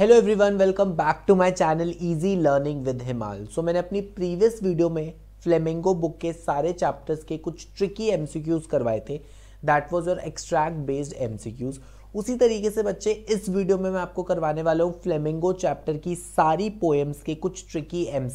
Hello everyone welcome back to my channel easy learning with Himal so मैंने अपनी previous video में Flamingo book के सारे चैप्टर्स के कुछ ट्रिकी एमसीक्यूज करवाए थे that was your extract based MCQs उसी तरीके से बच्चे इस वीडियो में मैं आपको करवाने वाला हूँ फ्लेमिंगो चैप्टर की सारी पोएम्स के कुछ ट्रिकी एम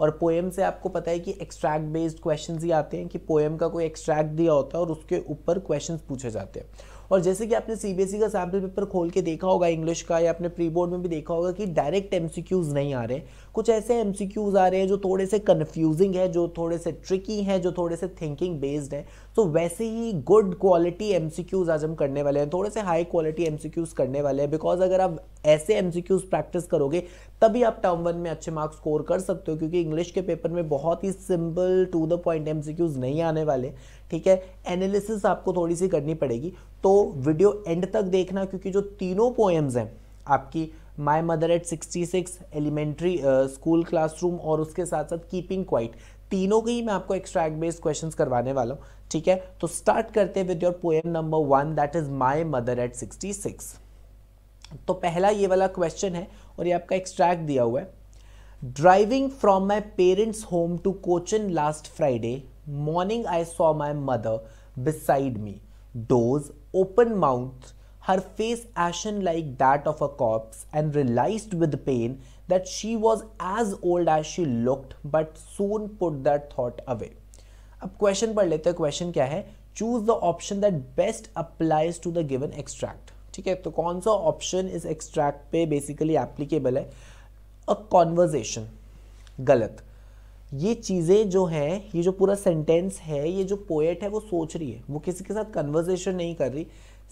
और पोएम से आपको पता है कि एक्सट्रैक्ट बेस्ड क्वेश्चन ही आते हैं कि पोएम का कोई एक्सट्रैक्ट दिया होता है और उसके ऊपर क्वेश्चन पूछे जाते हैं और जैसे कि आपने सीबीएसई e का सैम्पल पेपर खोल के देखा होगा इंग्लिश का या आपने प्री बोर्ड में भी देखा होगा कि डायरेक्ट एम नहीं आ रहे कुछ ऐसे एम आ रहे हैं जो थोड़े से कन्फ्यूजिंग है जो थोड़े से ट्रिकी हैं जो थोड़े से थिंकिंग बेस्ड है तो वैसे ही गुड क्वालिटी एम आज हम करने वाले हैं थोड़े से हाई क्वालिटी एम करने वाले हैं बिकॉज अगर आप ऐसे एम प्रैक्टिस करोगे तभी आप टर्म वन में अच्छे मार्क्स स्कोर कर सकते हो क्योंकि इंग्लिश के पेपर में बहुत ही सिंपल टू द पॉइंट एम नहीं आने वाले ठीक है एनालिसिस आपको थोड़ी सी करनी पड़ेगी तो वीडियो एंड तक देखना क्योंकि जो तीनों पोएम्स हैं आपकी my mother at 66 elementary school classroom और उसके साथ साथ कीपिंग क्वाइट तीनों के ही मैं आपको एक्सट्रैक्ट बेस्ड क्वेश्चन करवाने वाला हूँ ठीक है तो स्टार्ट करते हैं with your poem number one that is my mother at 66 तो पहला ये वाला क्वेश्चन है और ये आपका एक्सट्रैक्ट दिया हुआ है driving from my parents home to Cochin last Friday morning I saw my mother beside me doze open mouth, her face ashen like that of a corpse, and realized with pain that she was as old as she looked, but soon put that thought away. अब question पढ़ लेते हैं question क्या है choose the option that best applies to the given extract ठीक है तो कौन सा ऑप्शन इस एक्सट्रैक्ट पे बेसिकली एप्लीकेबल है अ कॉन्वर्जेशन गलत ये चीज़ें जो हैं ये जो पूरा सेंटेंस है ये जो पोएट है वो सोच रही है वो किसी के साथ कन्वर्जेशन नहीं कर रही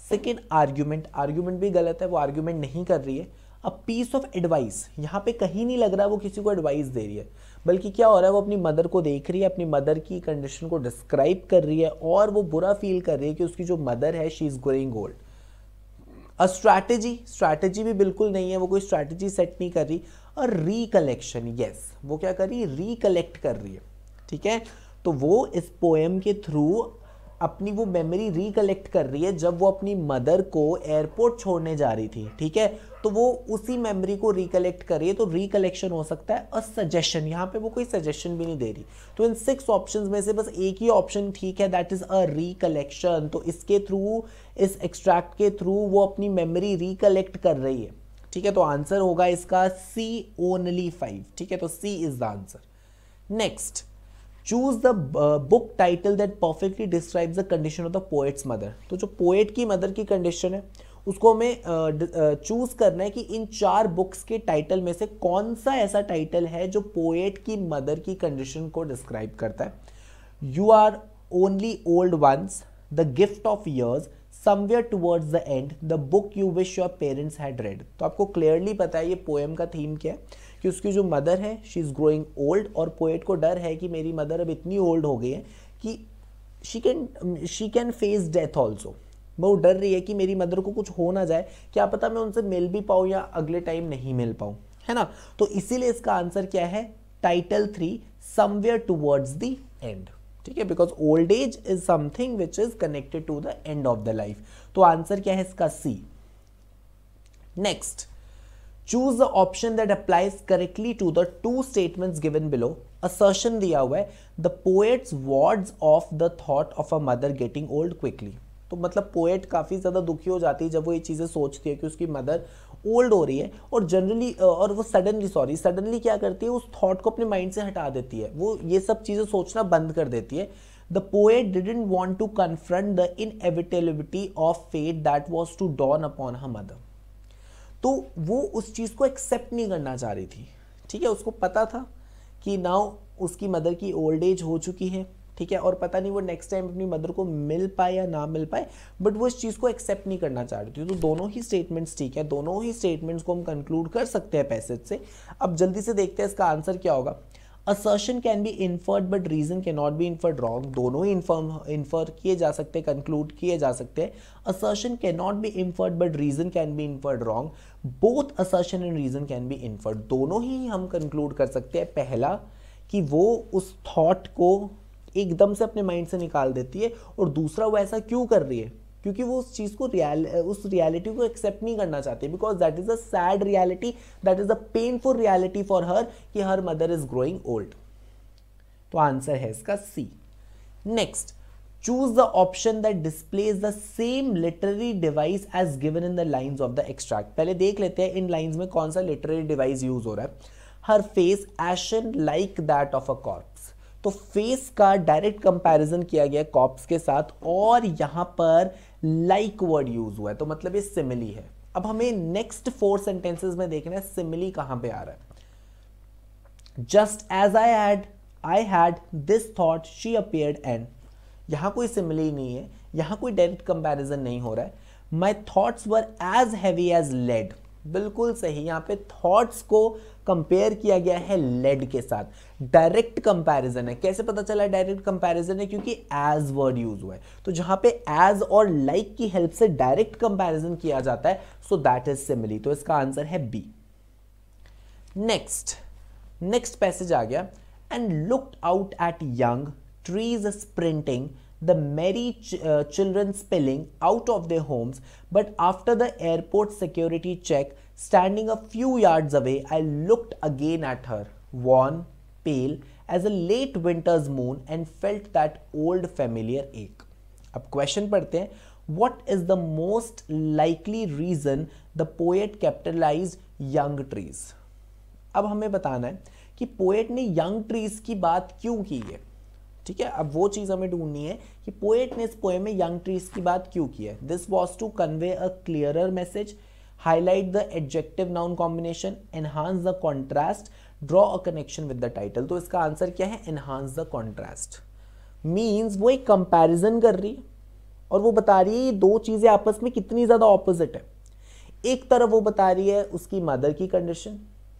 सेकेंड आर्ग्यूमेंट आर्ग्यूमेंट भी गलत है वो आर्ग्यूमेंट नहीं कर रही है अ पीस ऑफ एडवाइस यहाँ पे कहीं नहीं लग रहा है वो किसी को एडवाइस दे रही है बल्कि क्या हो रहा है वो अपनी मदर को देख रही है अपनी मदर की कंडीशन को डिस्क्राइब कर रही है और वो बुरा फील कर रही है कि उसकी जो मदर है she is going old a strategy strategy भी बिल्कुल नहीं है वो कोई स्ट्रैटेजी सेट नहीं कर रही और रिकलेक्शन यस वो क्या कर रही है रिकलेक्ट कर रही है ठीक है तो वो इस पोएम के थ्रू अपनी वो मेमोरी रिकलेक्ट कर रही है जब वो अपनी मदर को एयरपोर्ट छोड़ने जा रही थी ठीक है तो वो उसी मेमोरी को रिकलेक्ट कर रही है तो रिकलेक्शन हो सकता है और सजेशन यहाँ पे वो कोई सजेशन भी नहीं दे रही तो इन सिक्स ऑप्शंस में से बस एक ही ऑप्शन ठीक है दैट इज़ अ रिकलेक्शन तो इसके थ्रू इस एक्सट्रैक्ट के थ्रू वो अपनी मेमरी रिकलेक्ट कर रही है ठीक है तो आंसर होगा इसका सी ओनली फाइव ठीक है तो C is the answer next choose the book title that perfectly describes the condition of the poet's mother तो जो पोएट की मदर की कंडीशन है उसको हमें चूज uh, uh, करना है कि इन चार बुक्स के टाइटल में से कौन सा ऐसा टाइटल है जो पोएट की मदर की कंडीशन को डिस्क्राइब करता है you are only old once the gift of years somewhere towards the end the book you wish your parents had read तो आपको क्लियरली पता है ये पोएम का थीम क्या है कि उसकी जो मदर है शी इज़ ग्रोइंग ओल्ड और पोएट को डर है कि मेरी मदर अब इतनी ओल्ड हो गई है कि she can she can face death also वो डर रही है कि मेरी मदर को कुछ हो ना जाए क्या पता मैं उनसे मिल भी पाऊँ या अगले टाइम नहीं मिल पाऊँ है ना तो इसीलिए इसका आंसर क्या है title three somewhere towards the end ठीक है because old age is something which is connected to the end of the life तो आंसर क्या है इसका C next choose the option that applies correctly to the two statements given below assertion दिया हुआ है the poet's words of the thought of a mother getting old quickly तो मतलब poet काफ़ी ज़्यादा दुखी हो जाती है जब वो ये चीज़ें सोचती है कि उसकी मदर ओल्ड हो रही है और जनरली और वो सडनली सॉरी सडनली क्या करती है उस थॉट को अपने माइंड से हटा देती है वो ये सब चीज़ें सोचना बंद कर देती है the poet didn't want to confront the inevitability of fate that was to dawn upon her mother तो वो उस चीज़ को एक्सेप्ट नहीं करना चाह रही थी ठीक है उसको पता था कि नाउ उसकी मदर की ओल्ड एज हो चुकी है ठीक है और पता नहीं वो नेक्स्ट टाइम अपनी मदर को मिल पाए या ना मिल पाए बट वो इस चीज़ को एक्सेप्ट नहीं करना चाह रही थी तो दोनों ही स्टेटमेंट्स ठीक है दोनों ही स्टेटमेंट्स को हम कंक्लूड कर सकते हैं पैसेज से अब जल्दी से देखते हैं इसका आंसर क्या होगा assertion can be inferred but reason can not be inferred wrong दोनों ही इन्फर्म इन्फर किए जा सकते हैं कंक्लूड किए जा सकते हैं assertion can not be inferred but reason can be inferred wrong both assertion and reason can be inferred दोनों ही हम कंक्लूड कर सकते हैं पहला कि वो उस थॉट को एकदम से अपने माइंड से निकाल देती है और दूसरा वो ऐसा क्यों कर रही है क्योंकि वो उस चीज़ को रियल उस रियलिटी को एक्सेप्ट नहीं करना चाहती because that is a sad reality that is a painful reality for her कि her mother is growing old तो आंसर है इसका C next choose the option that displays the same literary device as given in the lines of the extract पहले देख लेते हैं इन lines में कौन सा लिटरेरी डिवाइस यूज हो रहा है her face ashen like that of a corpse तो फेस का डायरेक्ट कंपैरिजन किया गया कॉप्स के साथ और यहां पर लाइक वर्ड यूज हुआ है तो मतलब ये सिमिली है अब हमें नेक्स्ट फोर सेंटेंसेस में देखना है सिमिली कहां पे आ रहा है just as I had I had this thought she appeared and यहां कोई सिमिली नहीं है यहां कोई डायरेक्ट कंपैरिजन नहीं हो रहा है my thoughts were as heavy as lead बिल्कुल सही यहाँ पे थॉट्स को कंपेयर किया गया है लेड के साथ डायरेक्ट कंपैरिजन है कैसे पता चला डायरेक्ट कंपैरिजन है क्योंकि एज वर्ड यूज हुआ है तो जहां पे एज और लाइक like की हेल्प से डायरेक्ट कंपैरिजन किया जाता है सो दैट इज सिमिली तो इसका आंसर है बी नेक्स्ट नेक्स्ट पैसेज आ गया and looked out at young trees sprinting the merry ch uh, children spilling out of their homes, but after the airport security check, standing a few yards away, I looked again at her, wan, pale as a late winter's moon, and felt that old familiar ache. अब question: पढ़ते हैं what is the most likely reason the poet capitalized young trees अब हमें बताना है कि poet ने young trees की बात क्यों की है ठीक है अब वो चीज़ हमें ढूंढनी है कि पोएट ने इस पोएम में यंग ट्रीज की बात क्यों की है this was to convey a clearer message highlight the adjective noun combination enhance the contrast draw a connection with the title तो इसका आंसर क्या है एनहांस द कॉन्ट्रास्ट मीन्स वो एक कंपेरिजन कर रही है और वो बता रही है दो चीज़ें आपस में कितनी ज़्यादा ऑपोजिट है एक तरफ वो बता रही है उसकी मदर की कंडीशन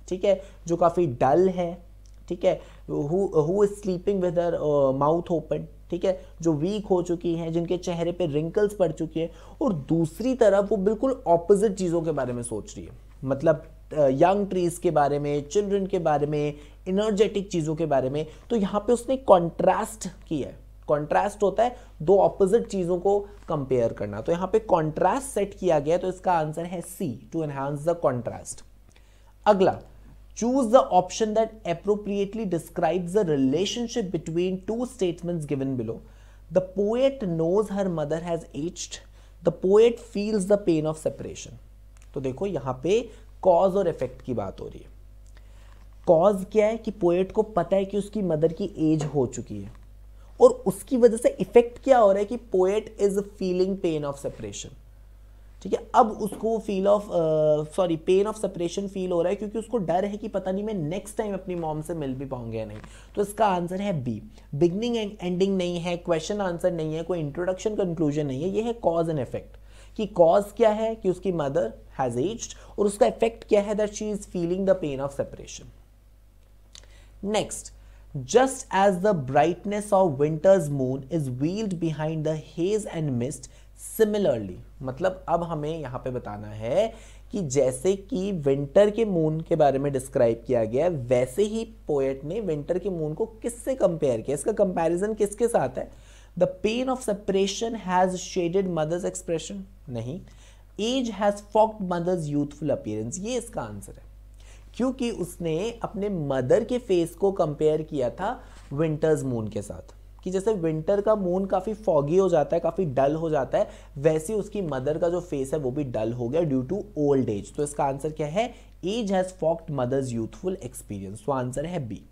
ठीक है जो काफ़ी डल है ठीक है who is sleeping with her mouth open ठीक है जो वीक हो चुकी हैं जिनके चेहरे पे रिंकल्स पड़ चुकी हैं और दूसरी तरफ वो बिल्कुल ऑपोजिट चीज़ों के बारे में सोच रही है मतलब यंग uh, ट्रीज के बारे में चिल्ड्रन के बारे में इनर्जेटिक चीज़ों के बारे में तो यहाँ पे उसने कॉन्ट्रास्ट किया है कॉन्ट्रास्ट होता है दो ऑपोजिट चीज़ों को कंपेयर करना तो यहाँ पे कॉन्ट्रास्ट सेट किया गया तो इसका आंसर है C to enhance the contrast अगला Choose the option that appropriately describes the relationship between two statements given below. The poet knows her mother has aged. The poet feels the pain of separation. तो देखो यहाँ पे cause और effect की बात हो रही है कॉज क्या है कि पोएट को पता है कि उसकी मदर की एज हो चुकी है और उसकी वजह से इफेक्ट क्या हो रहा है कि poet is feeling pain of separation ठीक है अब उसको feel of sorry pain of separation feel हो रहा है क्योंकि उसको डर है कि पता नहीं मैं नेक्स्ट टाइम अपनी मॉम से मिल भी पाऊंगा या नहीं तो इसका आंसर है बी बिगनिंग एंड एंडिंग नहीं है क्वेश्चन आंसर नहीं है कोई इंट्रोडक्शन कंक्लूजन नहीं है ये है कॉज एंड इफेक्ट कि कॉज क्या है कि उसकी मदर हैज एज्ड और उसका इफेक्ट क्या है that she is feeling the pain of separation next just as the brightness of winter's moon is veiled behind the haze and mist similarly मतलब अब हमें यहाँ पे बताना है कि जैसे कि विंटर के मून के बारे में डिस्क्राइब किया गया है वैसे ही पोएट ने विंटर के मून को किससे कंपेयर किया इसका कंपैरिजन किसके साथ है the pain of separation has shaded mother's expression नहीं age has fogged mother's youthful appearance ये इसका आंसर है क्योंकि उसने अपने मदर के फेस को कंपेयर किया था विंटर्स मून के साथ कि जैसे विंटर का मून काफ़ी फॉगी हो जाता है काफ़ी डल हो जाता है वैसे उसकी मदर का जो फेस है वो भी डल हो गया ड्यू टू ओल्ड एज तो इसका आंसर क्या है age has fogged mother's youthful experience तो आंसर है बी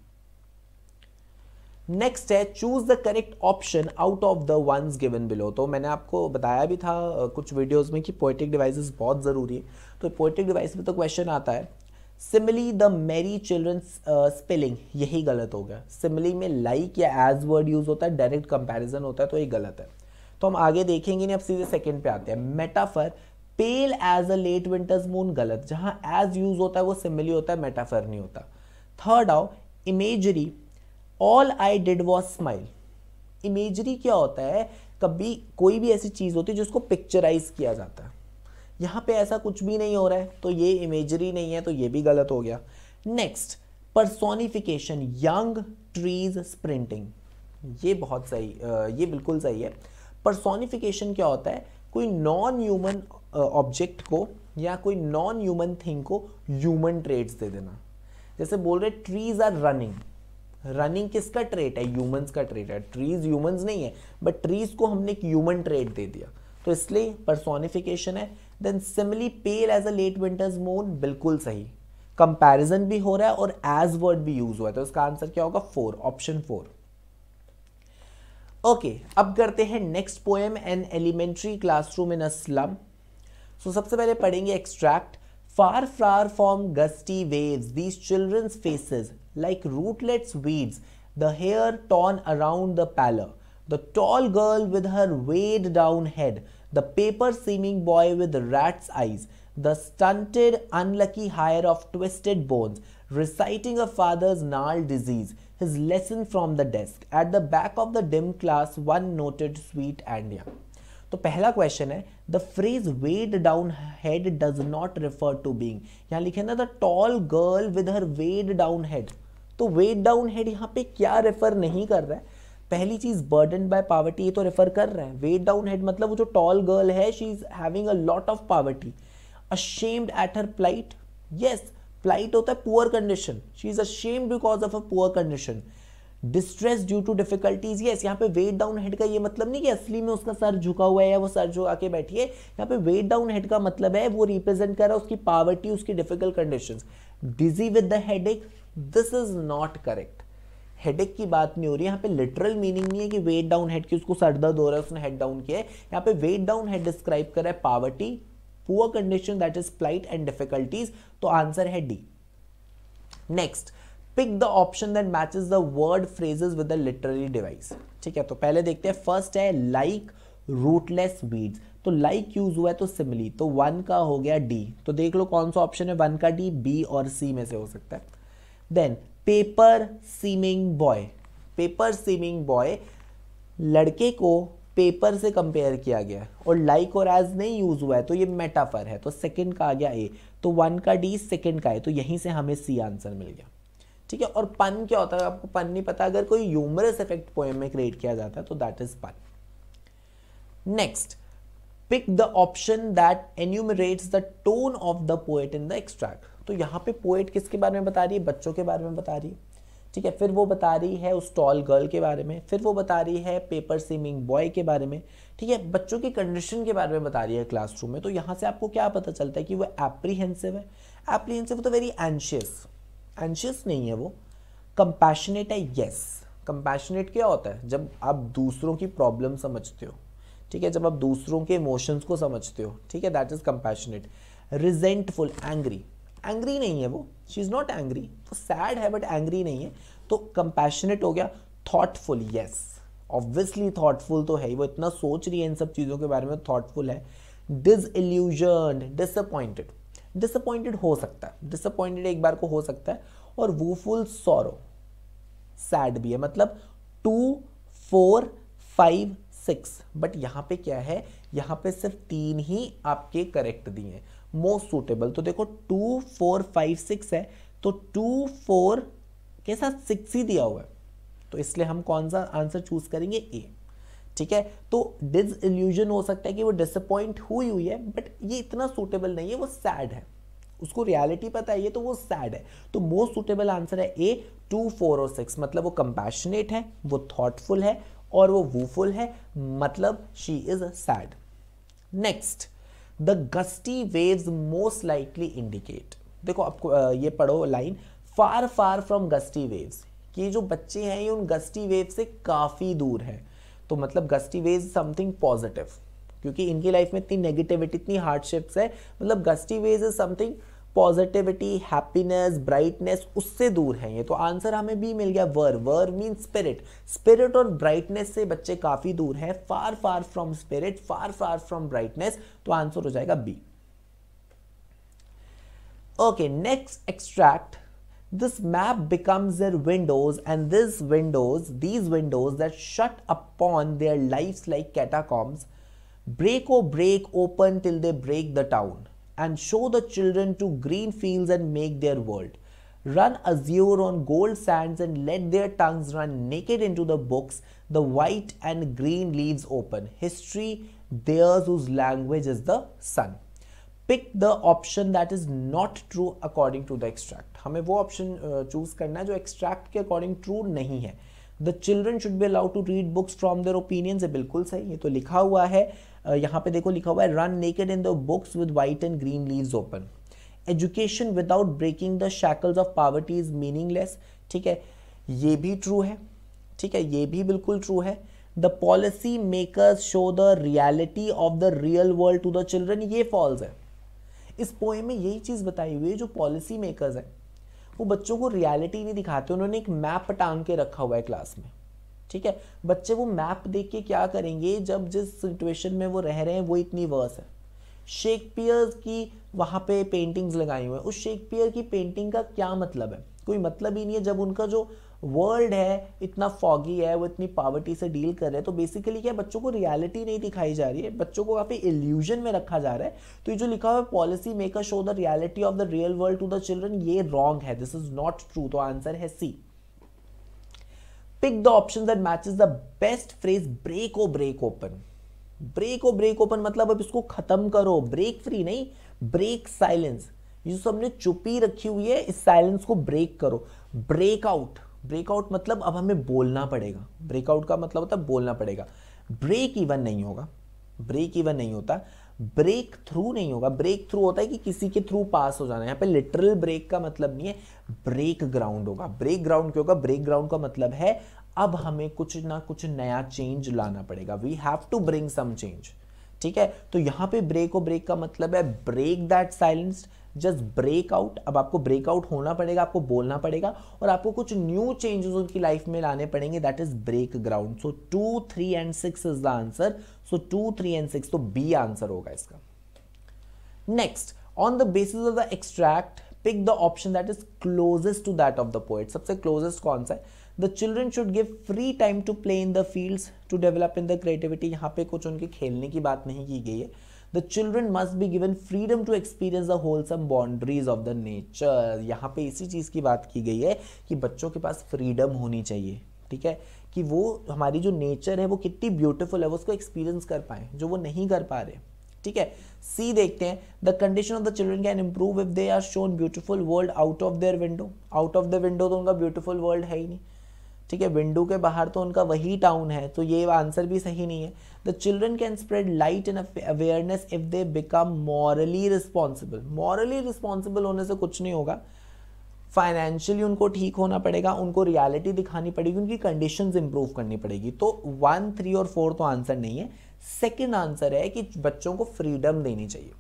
नेक्स्ट है choose the correct option out of the ones given below तो मैंने आपको बताया भी था कुछ वीडियोस में कि पोइटिक डिवाइसेस बहुत ज़रूरी है तो पोइटिक डिवाइस में तो क्वेश्चन आता है simile the merry children spilling यही गलत हो गया सिमिली में लाइक या एज वर्ड यूज होता है डायरेक्ट कंपेरिजन होता है तो ये गलत है तो हम आगे देखेंगे नहीं अब सीधे सेकेंड पे आते हैं metaphor pale as a late winter's moon गलत जहाँ एज यूज होता है वो सिमिली होता है मेटाफर नहीं होता थर्ड आओ imagery all I did was smile imagery क्या होता है कभी कोई भी ऐसी चीज़ होती है जिसको पिक्चराइज किया जाता है यहाँ पे ऐसा कुछ भी नहीं हो रहा है तो ये इमेजरी नहीं है तो ये भी गलत हो गया next personification young trees sprinting ये बहुत सही ये बिल्कुल सही है परसोनिफिकेशन क्या होता है कोई नॉन ह्यूमन ऑब्जेक्ट को या कोई नॉन ह्यूमन थिंग को ह्यूमन ट्रेड्स दे देना जैसे बोल रहे ट्रीज आर रनिंग रनिंग किसका ट्रेट है ह्यूमंस का ट्रेट है ट्रीज ह्यूमंस नहीं है बट ट्रीज को हमने एक ह्यूमन ट्रेट दे दिया तो इसलिए परसोनिफिकेशन है then simile pale as a late winter's moon बिल्कुल सही कंपैरिजन भी हो रहा है और एज वर्ड भी यूज हुआ है तो इसका आंसर क्या होगा फोर ऑप्शन फोर ओके अब करते हैं next poem an elementary classroom in a slum so सबसे पहले पढ़ेंगे extract far far from gusty waves these children's faces like rootlets weeds the hair torn around the pallor the tall girl with her weighed down head the paper seeming boy with rat's eyes, the stunted, unlucky hire of twisted bones, reciting a father's gnarled disease, his lesson from the desk. At the back of the dim class, one noted sweet and young. तो पहला question है the phrase weighed down head does not refer to being यहाँ लिखे ना the tall girl with her weighed down head तो weighed down head यहाँ पे क्या रेफर नहीं कर रहा है पहली चीज बर्डन बाय पावर्टी ये तो रेफर कर रहा है वेट डाउन हेड मतलब वो जो टॉल गर्ल है she is having a lot of poverty ashamed at her plight yes plight होता है poor condition she is ashamed because of a poor condition distress due to difficulties yes यहाँ पे वेट डाउन हेड का ये मतलब नहीं कि असली में उसका सर झुका हुआ है या वो सर झुका के बैठी है यहाँ पे वेट डाउन हेड का मतलब है वो रिप्रेजेंट कर रहा है उसकी पावर्टी उसकी difficult condition dizzy with the head एक this is not correct headache की बात नहीं हो रही यहाँ पे लिटरल मीनिंग नहीं है कि वेट डाउन हेड की उसको सर दर्द हो रहा है उसने हेड डाउन किया है यहाँ पे वेट डाउन हेड डिस्क्राइब कर रहा है poverty poor condition that is plight and difficulties तो आंसर है D next pick the option that match the word phrases with the literary device ठीक है तो पहले देखते हैं फर्स्ट है लाइक रूटलेस बीड्स तो लाइक यूज हुआ है तो सिमिली तो वन का हो गया डी तो देख लो कौन सा ऑप्शन है वन का डी बी और सी में से हो सकता है then paper seeming boy paper seeming boy लड़के को पेपर से कंपेयर किया गया है और लाइक और एज नहीं यूज हुआ है तो ये मेटाफर है तो सेकंड का आ गया ए तो वन का डी सेकंड का है तो यहीं से हमें सी आंसर मिल गया ठीक है और पन क्या होता है आपको पन नहीं पता अगर कोई यूमरस इफेक्ट पोएम में क्रिएट किया जाता है तो that is pun next pick the option that enumerates the tone of the poet in the extract तो यहाँ पे पोएट किसके बारे में बता रही है बच्चों के बारे में बता रही है ठीक है फिर वो बता रही है उस टॉल गर्ल के बारे में फिर वो बता रही है पेपर स्विमिंग बॉय के बारे में ठीक है बच्चों की कंडीशन के बारे में बता रही है क्लासरूम में तो यहाँ से आपको क्या पता चलता है कि वो एप्रीहेंसिव है एप्रीहेंसिव तो वेरी एंशियस एंशियस नहीं है वो कंपैशनेट है येस कंपैशनेट क्या होता है जब आप दूसरों की प्रॉब्लम समझते हो ठीक है जब आप दूसरों के इमोशंस को समझते हो ठीक है that is compassionate resentful angry angry नहीं है वो शी इज़ नॉट एंग्री वो सैड है बट एंग्री नहीं है तो कंपैशनेट हो गया थॉटफुल यस ऑब्वियसली थॉटफुल तो है ही वो इतना सोच रही है इन सब चीज़ों के बारे में थॉटफुल है डिज इल्यूजन डिसअपॉइंटेड डिसअपॉइंटेड हो सकता है डिसअपॉइंटेड एक बार को हो सकता है और वो फुल सोरो सैड भी है मतलब two four five six but यहाँ पे क्या है यहाँ पे सिर्फ तीन ही आपके करेक्ट दिए हैं मोस्ट सुटेबल तो देखो टू फोर फाइव सिक्स है तो टू फोर के साथ सिक्स ही दिया हुआ है तो इसलिए हम कौन सा आंसर चूज करेंगे ए ठीक है तो डिज इल्यूजन हो सकता है कि वो डिसअपॉइंट हुई हुई है बट ये इतना सूटेबल नहीं है वो सैड है उसको रियलिटी पता है ये तो वो सैड है तो मोस्ट सुटेबल आंसर है ए टू फोर और सिक्स मतलब वो कंपैशनेट है वो थॉटफुल है और वो वूफुल है मतलब she is sad next the gusty waves most likely indicate देखो आपको ये पढ़ो line far far from gusty waves कि जो बच्चे हैं ये उन गस्टी वेव से काफ़ी दूर हैं तो मतलब गस्टी वेव समथिंग पॉजिटिव क्योंकि इनकी लाइफ में इतनी नेगेटिविटी इतनी हार्डशिप्स है मतलब gusty wave is something positivity happiness brightness उससे दूर है ये तो आंसर हमें भी मिल गया were were mean spirit spirit और ब्राइटनेस से बच्चे काफी दूर हैं far far from spirit far far from brightness तो आंसर हो जाएगा B okay next extract this map becomes their windows and this windows these windows that shut upon their life like catacombs break o break open till they break the town and show the children to green fields and make their world. Run azure on gold sands and let their tongues run naked into the books, the white and green leaves open. History, theirs whose language is the sun. Pick the option that is not true according to the extract हमें वो uh, choose करना है जो extract के according true नहीं है The children should be allowed to read books from their opinions. से बिल्कुल सही ये तो लिखा हुआ है यहाँ पे देखो लिखा हुआ है run naked in the books with white and green leaves open education without breaking the shackles of poverty is meaningless ठीक है ये भी ट्रू है ठीक है ये भी बिल्कुल ट्रू है the policy makers show the reality of the real world to the children ये फॉल्स है इस पोए में यही चीज़ बताई हुई है जो पॉलिसी मेकर्स है वो बच्चों को रियलिटी नहीं दिखाते उन्होंने एक मैप टांग के रखा हुआ है क्लास में ठीक है बच्चे वो मैप देख के क्या करेंगे जब जिस सिचुएशन में वो रह रहे हैं वो इतनी वर्स है शेक्सपियर की वहाँ पे पेंटिंग्स लगाई हुई हैं उस शेक्सपियर की पेंटिंग का क्या मतलब है कोई मतलब ही नहीं है जब उनका जो वर्ल्ड है इतना फॉगी है वो इतनी पावर्टी से डील कर रहे हैं तो बेसिकली क्या बच्चों को रियलिटी नहीं दिखाई जा रही है बच्चों को काफ़ी इल्यूजन में रखा जा रहा है तो ये जो लिखा हुआ है policy maker show the reality of the real world to the children ये रॉन्ग है दिस इज नॉट ट्रू तो आंसर है C pick the option that matches the best phrase break or break open break और break open मतलब अब इसको खत्म करो ब्रेक फ्री नहीं ब्रेक साइलेंस ये सबने चुपी रखी हुई है इस साइलेंस को ब्रेक करो ब्रेकआउट ब्रेकआउट मतलब अब हमें बोलना पड़ेगा ब्रेकआउट का मतलब होता है बोलना पड़ेगा ब्रेक इवन नहीं होगा ब्रेक इवन नहीं होता ब्रेक थ्रू नहीं होगा ब्रेक थ्रू होता है कि किसी के थ्रू पास हो जाना यहाँ पे लिटरल ब्रेक का मतलब नहीं है ब्रेक ग्राउंड होगा ब्रेक ग्राउंड क्यों होगा ब्रेक ग्राउंड का मतलब है अब हमें कुछ ना कुछ नया चेंज लाना पड़ेगा we have to bring some change ठीक है तो यहां पे ब्रेक और ब्रेक का मतलब है break that silenced just breakout अब आपको ब्रेकआउट होना पड़ेगा आपको बोलना पड़ेगा और आपको कुछ न्यू चेंजेस उनकी लाइफ में लाने पड़ेंगे that is break ground so two three and six is the answer so two three and six तो बी आंसर होगा इसका next on the basis of the extract pick the option that is closest to that of the poet सबसे closest कौन सा है the children should give free time to play in the field to develop in the creativity यहाँ पे कुछ उनके खेलने की बात नहीं की गई है the children must be given freedom to experience the wholesome boundaries of the nature यहाँ पे इसी चीज़ की बात की गई है कि बच्चों के पास फ्रीडम होनी चाहिए ठीक है कि वो हमारी जो नेचर है वो कितनी ब्यूटिफुल है वो उसको एक्सपीरियंस कर पाए जो वो नहीं कर पा रहे ठीक है सी देखते हैं the condition of the children can improve if they are shown beautiful world out of their window out of the window तो उनका ब्यूटीफुल वर्ल्ड है ही नहीं ठीक है विंडो के बाहर तो उनका वही टाउन है तो ये आंसर भी सही नहीं है the children can spread light in awareness if they become morally responsible morally responsible होने से कुछ नहीं होगा फाइनेंशियली उनको ठीक होना पड़ेगा उनको रियलिटी दिखानी पड़ेगी उनकी कंडीशंस इंप्रूव करनी पड़ेगी तो वन थ्री और फोर तो आंसर नहीं है सेकेंड आंसर है कि बच्चों को फ्रीडम देनी चाहिए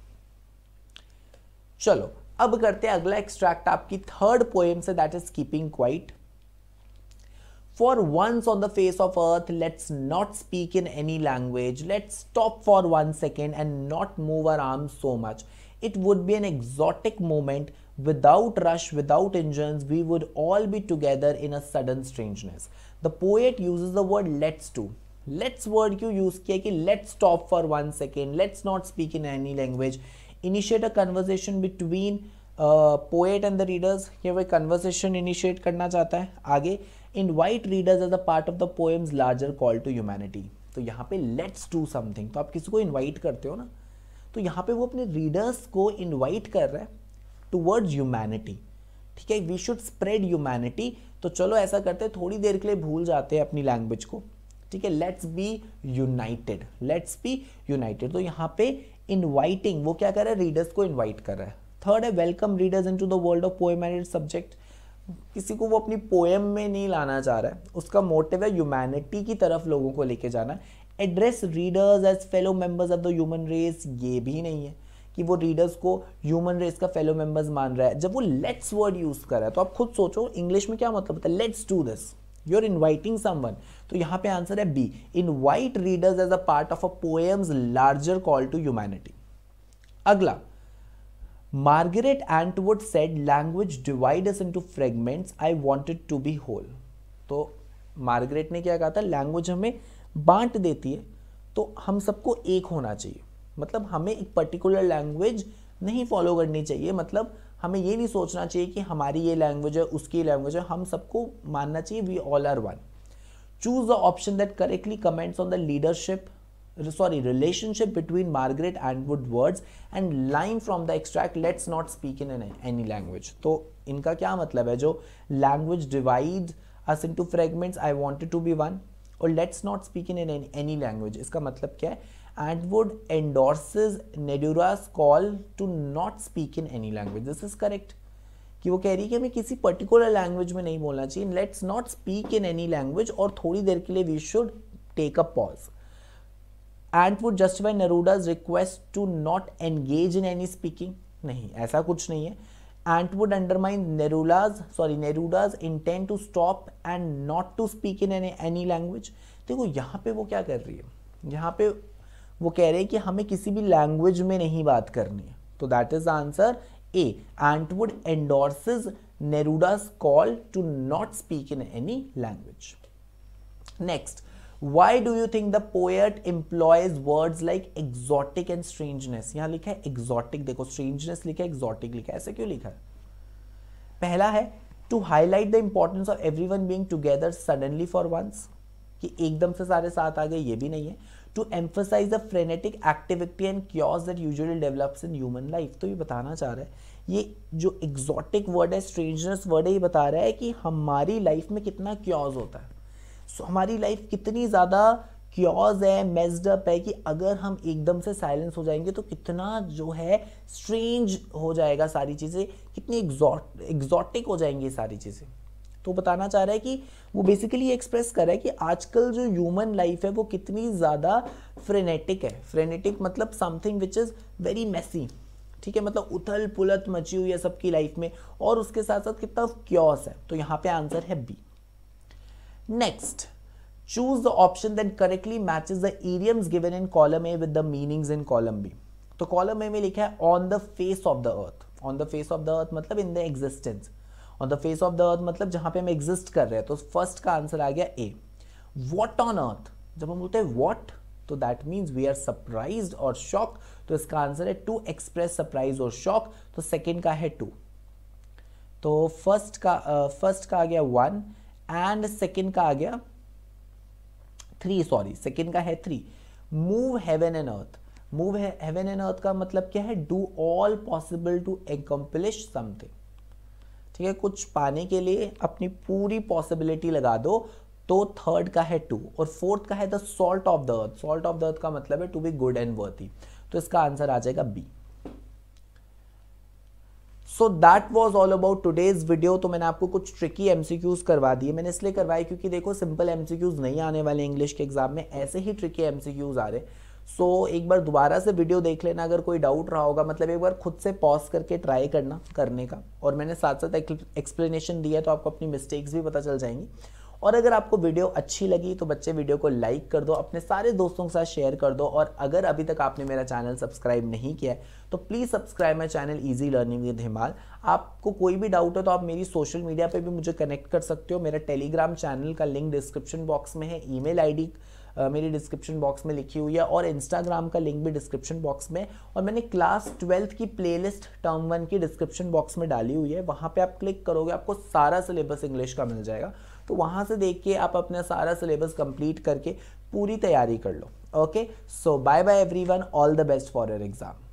चलो अब करते हैं अगला एक्सट्रैक्ट आपकी थर्ड पोएम से that is keeping quiet For once on the face of earth, let's not speak in any language. Let's stop for one second and not move our arms so much. It would be an exotic moment. Without rush, without engines, we would all be together in a sudden strangeness. The poet uses the word let's to. Let's word क्यों use किया कि let's stop for one second let's not speak in any language initiate a conversation between poet and the readers. ये वह conversation initiate karna chata hai. Aage. Invite readers as a part of the poems larger call to humanity तो यहाँ पे let's do something तो आप किसी को invite करते हो ना तो यहाँ पे वो अपने रीडर्स को इन्वाइट कर रहा है टूवर्ड्स ह्यूमैनिटी ठीक है वी शुड स्प्रेड ह्यूमैनिटी तो चलो ऐसा करते हैं थोड़ी देर के लिए भूल जाते हैं अपनी लैंग्वेज को ठीक है let's be united let's be united तो यहाँ पे इनवाइटिंग वो क्या कर रहा है रीडर्स को इनवाइट कर रहा है थर्ड है welcome readers into the world of poem and subject किसी को वो अपनी पोएम में नहीं लाना चाह रहा है उसका मोटिव है ह्यूमैनिटी की तरफ लोगों को लेके जाना address readers as fellow members of the human race ये भी नहीं है कि वो रीडर्स को ह्यूमन रेस का फेलो मेंबर्स मान रहा है जब वो लेट्स वर्ड यूज़ कर रहा है तो आप खुद सोचो इंग्लिश में क्या मतलब होता है let's do this you are inviting someone तो यहाँ पे आंसर है B invite readers as a part of a poems larger call to humanity अगला Margaret Atwood said language divide into fragments I wanted to be whole तो Margaret ने क्या कहा था लैंग्वेज हमें बांट देती है तो हम सबको एक होना चाहिए मतलब हमें एक पर्टिकुलर लैंग्वेज नहीं फॉलो करनी चाहिए मतलब हमें ये नहीं सोचना चाहिए कि हमारी ये लैंग्वेज है उसकी लैंग्वेज है हम सबको मानना चाहिए we all are one choose the option that correctly comments on the leadership sorry relationship between Margaret Atwood words and line from the extract let's not speak in an any language तो इनका क्या मतलब है जो language divide us into fragments I want to be one और let's not speak in an any language इसका मतलब क्या है Atwood endorse Neruda's call to not speak in any language this is correct कि वो कह रही है कि हमें किसी पर्टिकुलर लैंग्वेज में नहीं बोलना चाहिए let's not speak in any language और थोड़ी देर के लिए we should take a pause Atwood justify Neruda's request to not engage in any speaking नहीं ऐसा कुछ नहीं है Atwood undermine Nerula's sorry Neruda's intent to stop and not to speak in any any language देखो यहाँ पे वो क्या कर रही है यहाँ पे वो कह रहे हैं कि हमें किसी भी लैंग्वेज में नहीं बात करनी है तो that is the answer A Atwood endorses Neruda's call to not speak in any language next why do you think the poet employs words like exotic and strangeness यहां लिखा है एग्जॉटिक देखो स्ट्रेंजनेस लिखा है exotic लिखा है ऐसे क्यों लिखा है पहला है to highlight the importance of everyone being together suddenly for once कि एकदम से सारे साथ आ गए ये भी नहीं है to emphasize the frenetic activity and cures that usually develops in human life तो ये बताना चाह रहा है ये जो एग्जॉटिक वर्ड है स्ट्रेंजनेस वर्ड है ये बता रहा है कि हमारी लाइफ में कितना क्योर्स होता है सो हमारी लाइफ कितनी ज़्यादा क्योज है मेजडअप है कि अगर हम एकदम से साइलेंस हो जाएंगे तो कितना जो है स्ट्रेंज हो जाएगा सारी चीज़ें कितनी एग्जॉट एग्जॉटिक हो जाएंगी ये सारी चीज़ें तो बताना चाह रहा है कि वो बेसिकली एक्सप्रेस कर रहा है कि आजकल जो ह्यूमन लाइफ है वो कितनी ज़्यादा फ्रेनेटिक है फ्रेनेटिक मतलब something which is very messy ठीक है मतलब उथल पुलत मची हुई है सबकी लाइफ में और उसके साथ साथ कितना क्योस है तो यहाँ पे आंसर है B Next, choose the option that correctly matches the idioms given in column A with the meanings in column B. तो कॉलम ए में लिखा है on the face of the earth on the face of the earth मतलब in the existence on the face of the earth मतलब जहां पे हम exist कर रहे हैं तो फर्स्ट का आंसर आ गया ए वॉट ऑन अर्थ जब हम बोलते हैं वॉट तो that means we are surprise और शॉक तो इसका आंसर है टू एक्सप्रेस सरप्राइज और शॉक तो सेकेंड का है टू तो फर्स्ट का फर्स्ट uh, का आ गया वन एंड सेकेंड का आ गया थ्री सॉरी सेकेंड का है three move heaven and earth move heaven and earth का मतलब क्या है do all possible to accomplish something ठीक है कुछ पाने के लिए अपनी पूरी पॉसिबिलिटी लगा दो तो थर्ड का है टू और फोर्थ का है the salt of the earth salt of the earth का मतलब है to be good and worthy तो इसका आंसर आ जाएगा B so that was all about today's video तो मैंने आपको कुछ ट्रिकी क्यूज़ करवा दिए मैंने इसलिए करवाए क्योंकि देखो सिंपल क्यूज़ नहीं आने वाले इंग्लिश के एग्जाम में ऐसे ही ट्रिकी क्यूज़ आ रहे सो so, एक बार दोबारा से वीडियो देख लेना अगर कोई डाउट रहा होगा मतलब एक बार खुद से पॉज करके ट्राई करना करने का और मैंने साथ साथ एक्सप्लेनेशन दिया तो आपको अपनी मिस्टेक्स भी पता चल जाएंगी और अगर आपको वीडियो अच्छी लगी तो बच्चे वीडियो को लाइक कर दो अपने सारे दोस्तों के साथ शेयर कर दो और अगर अभी तक आपने मेरा चैनल सब्सक्राइब नहीं किया है तो please subscribe my channel easy learning with Himal आपको कोई भी डाउट हो तो आप मेरी सोशल मीडिया पर भी मुझे कनेक्ट कर सकते हो मेरा टेलीग्राम चैनल का लिंक डिस्क्रिप्शन बॉक्स में है ई मेल Uh, मेरी डिस्क्रिप्शन बॉक्स में लिखी हुई है और इंस्टाग्राम का लिंक भी डिस्क्रिप्शन बॉक्स में और मैंने क्लास ट्वेल्थ की प्लेलिस्ट टर्म वन की डिस्क्रिप्शन बॉक्स में डाली हुई है वहाँ पे आप क्लिक करोगे आपको सारा सिलेबस इंग्लिश का मिल जाएगा तो वहाँ से देख के आप अपना सारा सिलेबस कंप्लीट करके पूरी तैयारी कर लो okay so bye bye everyone all the best for your exam